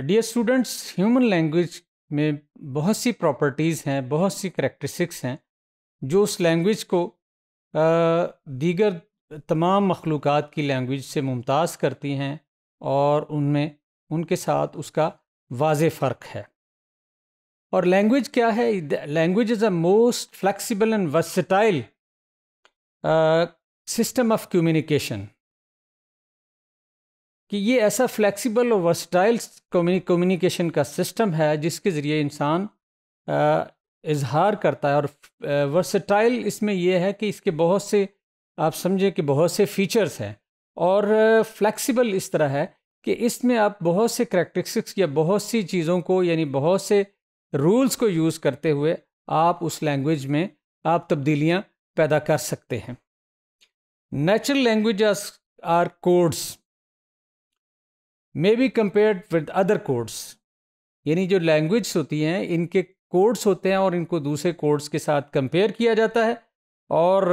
dear students human language में बहुत सी properties हैं बहुत सी करेक्ट्रिस्टिक्स हैं जो उस लैंग्वेज को uh, दीगर तमाम मखलूक की लैंग्वेज से मुमताज़ करती हैं और उनमें उनके साथ उसका वाज फ़र्क है और लैंग्वेज क्या है language is a most flexible and versatile system of communication कि ये ऐसा फ्लेक्सिबल और वर्सटाइल कम्युनिकेशन का सिस्टम है जिसके ज़रिए इंसान इजहार करता है और वर्सटाइल इसमें यह है कि इसके बहुत से आप समझे कि बहुत से फीचर्स हैं और फ्लेक्सिबल इस तरह है कि इसमें आप बहुत से करेक्ट्रिक्स या बहुत सी चीज़ों को यानी बहुत से रूल्स को यूज़ करते हुए आप उस लैंग्वेज में आप तब्दीलियाँ पैदा कर सकते हैं natural language are codes may be compare with other codes यानी जो लैंग्वेज होती हैं इनके कोड्स होते हैं और इनको दूसरे कोड्स के साथ कंपेयर किया जाता है और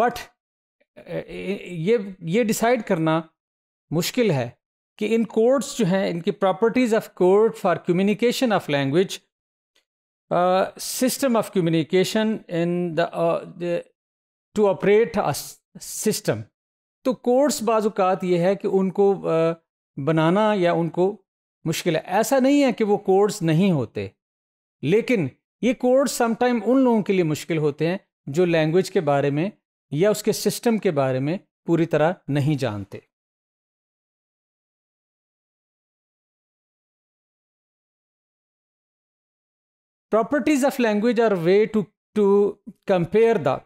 बट ये ये डिसाइड करना मुश्किल है कि इन कोड्स जो हैं इनकी properties of code for communication of language system of communication in the to operate system तो कोर्स बाजुकात ये है कि उनको बनाना या उनको मुश्किल है ऐसा नहीं है कि वो कोर्स नहीं होते लेकिन ये कोर्स समटाइम उन लोगों के लिए मुश्किल होते हैं जो लैंग्वेज के बारे में या उसके सिस्टम के बारे में पूरी तरह नहीं जानते properties of language are way to to compare the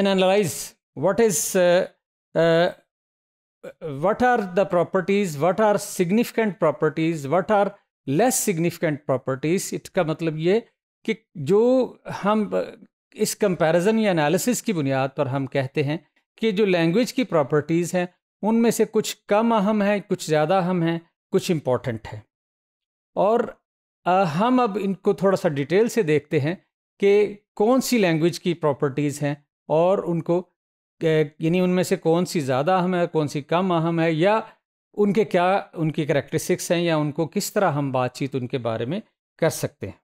analyze analyze is uh, what are the properties what are significant properties what are less significant properties इसका मतलब ये कि जो हम इस कंपैरिजन या एनालिसिस की बुनियाद पर हम कहते हैं कि जो लैंग्वेज की प्रॉपर्टीज़ हैं उनमें से कुछ कम अहम हैं कुछ ज़्यादा अहम हैं कुछ इम्पॉर्टेंट है और आ, uh, हम अब इनको थोड़ा सा डिटेल से देखते हैं कि कौन सी लैंग्वेज की प्रॉपर्टीज़ हैं और उनको यानी उनमें से कौन सी ज़्यादा अहम है कौन सी कम अहम है या उनके क्या उनकी करेक्टरिस्टिक्स हैं या उनको किस तरह हम बातचीत उनके बारे में कर सकते हैं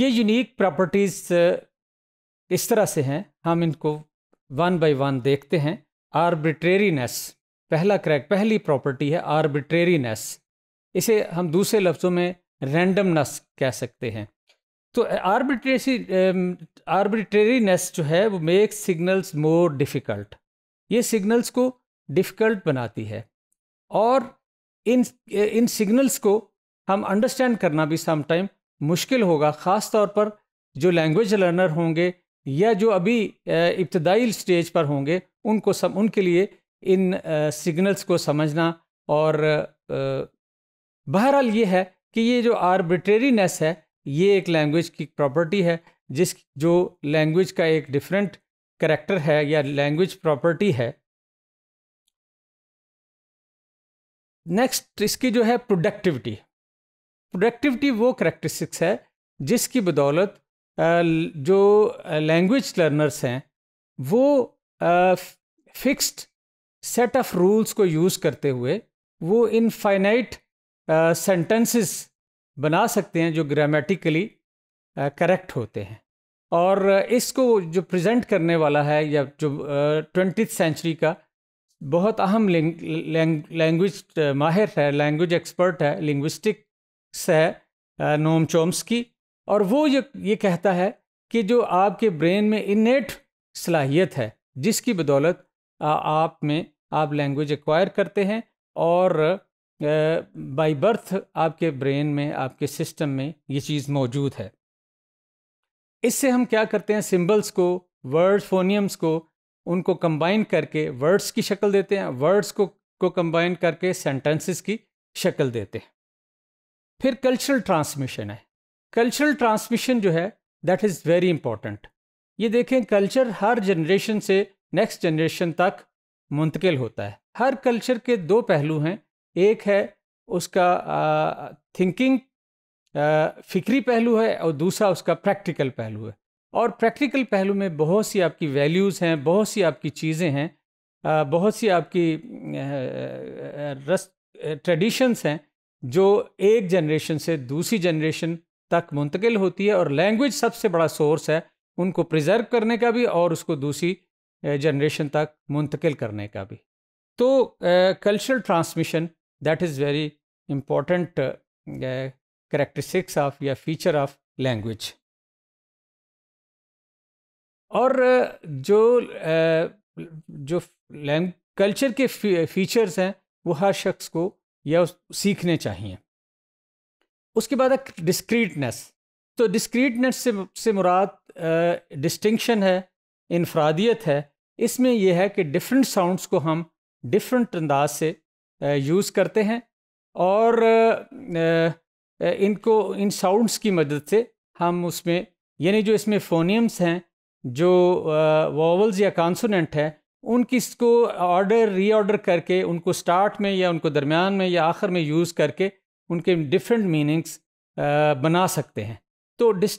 ये यूनिक प्रॉपर्टीज़ uh, इस तरह से हैं हम इनको वन बाय वन देखते हैं आर्बिट्रेरीनेस पहला क्रैक पहली प्रॉपर्टी है आर्बिट्रेरीनेस इसे हम दूसरे लफ्ज़ों में रैंडमनेस कह सकते हैं तो आर्बिट्रेसी आर्बिट्रेरीनेस जो है वो मेक सिग्नल्स मोर डिफ़िकल्ट ये सिग्नल्स को डिफ़िकल्ट बनाती है और इन इन सिग्नल्स को हम अंडरस्टैंड करना भी समटाइम मुश्किल होगा ख़ास तौर पर जो लैंग्वेज लर्नर होंगे या जो अभी इब्तदाई स्टेज पर होंगे उनको सम उनके लिए इन सिग्नल्स को समझना और बहरहाल ये है कि ये जो आर्बिट्रेरीनेस है ये एक लैंग्वेज की प्रॉपर्टी है जिस जो लैंग्वेज का एक डिफरेंट करेक्टर है या लैंग्वेज प्रॉपर्टी है नेक्स्ट इसकी जो है प्रोडक्टिविटी प्रोडक्टिविटी वो करेक्टरिस्टिक्स है जिसकी बदौलत जो लैंग्वेज लर्नर्स हैं वो फिक्स्ड सेट ऑफ रूल्स को यूज़ करते हुए वो इन फाइनाइट सेंटेंसेस बना सकते हैं जो ग्रामेटिकली करेक्ट uh, होते हैं और uh, इसको जो प्रेजेंट करने वाला है या जो ट्वेंटी uh, सेंचुरी का बहुत अहम लैंग्वेज माहिर है लैंग्वेज एक्सपर्ट है लिंग्विस्टिक्स है नोम चोम्स की और वो ये ये कहता है कि जो आपके ब्रेन में इनेट सलाहियत है जिसकी बदौलत आप में आप लैंग्वेज एक्वायर करते हैं और बाय बर्थ आपके ब्रेन में आपके सिस्टम में ये चीज़ मौजूद है इससे हम क्या करते हैं सिंबल्स को वर्ड्स फोनियम्स को उनको कंबाइन करके वर्ड्स की शक्ल देते हैं वर्ड्स को को कंबाइन करके सेंटेंसेस की शक्ल देते हैं फिर कल्चरल ट्रांसमिशन है कल्चरल ट्रांसमिशन जो है दैट इज़ वेरी इंपॉर्टेंट ये देखें कल्चर हर जनरेशन से नेक्स्ट जनरेशन तक मुंतकिल होता है हर कल्चर के दो पहलू हैं एक है उसका थिंकिंग फिक्री पहलू है और दूसरा उसका प्रैक्टिकल पहलू है और प्रैक्टिकल पहलू में बहुत सी आपकी वैल्यूज़ हैं बहुत सी आपकी चीज़ें हैं बहुत सी आपकी रस ट्रेडिशंस हैं जो एक जनरेशन से दूसरी जनरेशन तक मुंतकिल होती है और लैंग्वेज सबसे बड़ा सोर्स है उनको प्रिजर्व करने का भी और उसको दूसरी जनरेशन तक मुंतकिल करने का भी तो cultural transmission that is very important uh, uh, characteristics of या feature of language और uh, जो uh, जो लैंग कल्चर के फीचर्स हैं वो हर शख्स को या सीखने चाहिए उसके बाद है डिस्क्रीटनेस तो डिस्क्रीटनेस से से मुराद डिस्टिंक्शन uh, है इनफरादियत है इसमें यह है कि डिफरेंट साउंड्स को हम डिफरेंट अंदाज से यूज़ करते हैं और इनको इन साउंड्स की मदद से हम उसमें यानी जो इसमें फोनियम्स हैं जो वॉवल्स या कॉन्सोनेंट हैं उनकी इसको ऑर्डर रीऑर्डर करके उनको स्टार्ट में या उनको दरमियान में या आखिर में यूज़ करके उनके डिफरेंट मीनिंग्स बना सकते हैं तो डिस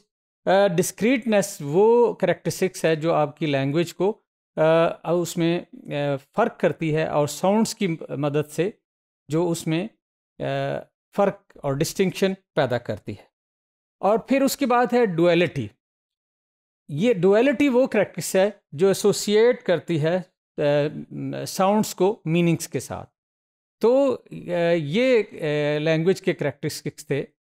डिस्क्रीटनेस वो करेक्टरिस्टिक्स है जो आपकी लैंग्वेज को उसमें फ़र्क करती है और साउंड्स की मदद से जो उसमें फ़र्क और डिस्टिंक्शन पैदा करती है और फिर उसके बाद है डुअलिटी ये डुअलिटी वो प्रैक्टिस है जो एसोसिएट करती है साउंड्स को मीनिंग्स के साथ तो ये लैंग्वेज के करेक्टरिस्टिक्स थे